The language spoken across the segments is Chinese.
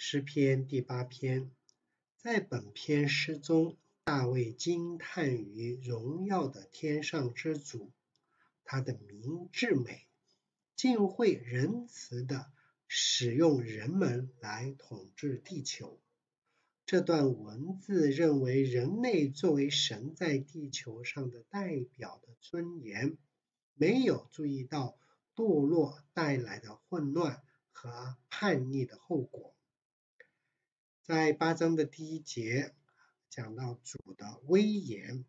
诗篇第八篇，在本篇诗中，大卫惊叹于荣耀的天上之主，他的明智美，竟会仁慈的使用人们来统治地球。这段文字认为人类作为神在地球上的代表的尊严，没有注意到堕落带来的混乱和叛逆的后果。在八章的第一节讲到主的威严，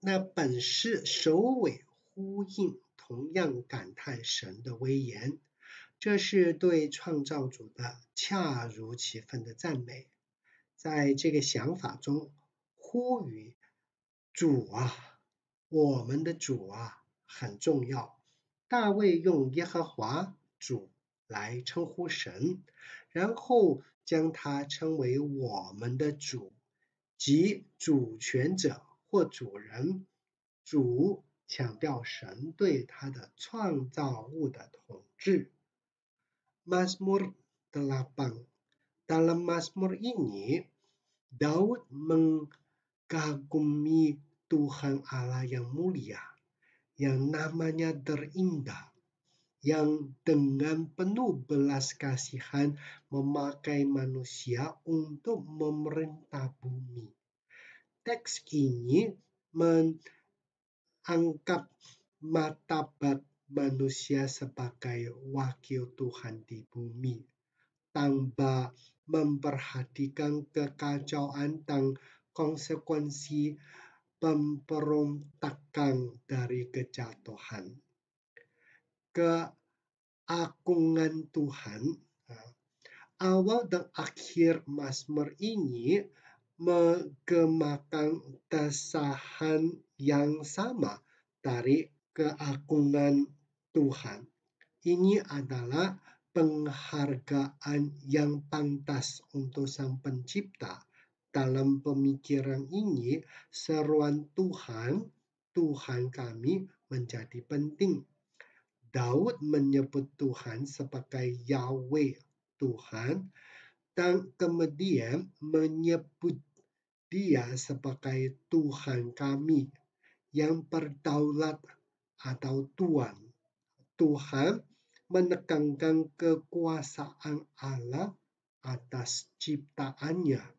那本是首尾呼应，同样感叹神的威严，这是对创造主的恰如其分的赞美。在这个想法中呼吁主啊，我们的主啊很重要。大卫用耶和华主。来称呼神，然后将他称为我们的主即主权者或主人。主强调神对他的创造物的统治。Mas m u r d e l a p a n g dalam masmur ini, Daud m e n g a g u m i Tuhan Allah yang mulia, yang namanya terindah。yang dengan penuh belas kasihan memakai manusia untuk memerintah bumi. Teks ini mengangkat martabat manusia sebagai wakil Tuhan di bumi. Tanpa memperhatikan kekacauan dan konsekuensi pemberontakan dari kejatuhan keagungan Tuhan, ah, awal dan akhir Mazmur ini menggemakan kesahan yang sama dari keagungan Tuhan. Ini adalah penghargaan yang pantas untuk Sang Pencipta. Dalam pemikiran ini, seruan Tuhan, Tuhan kami menjadi penting Daud menyebut Tuhan sebagai Yahweh Tuhan dan kemudian menyebut dia sebagai Tuhan kami yang berdaulat atau Tuhan. Tuhan menekankan kekuasaan Allah atas ciptaannya.